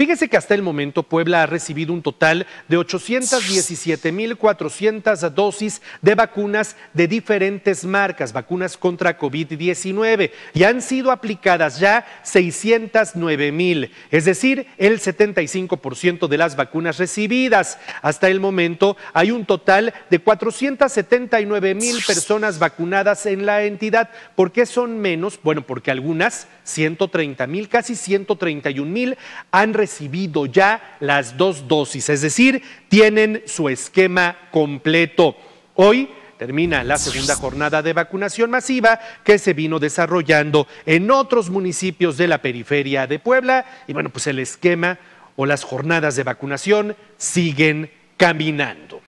Fíjese que hasta el momento Puebla ha recibido un total de 817.400 dosis de vacunas de diferentes marcas, vacunas contra COVID-19, y han sido aplicadas ya 609.000, es decir, el 75% de las vacunas recibidas. Hasta el momento hay un total de 479.000 personas vacunadas en la entidad. ¿Por qué son menos? Bueno, porque algunas, 130.000, casi 131.000 han recibido recibido ya las dos dosis, es decir, tienen su esquema completo. Hoy termina la segunda jornada de vacunación masiva que se vino desarrollando en otros municipios de la periferia de Puebla y bueno, pues el esquema o las jornadas de vacunación siguen caminando.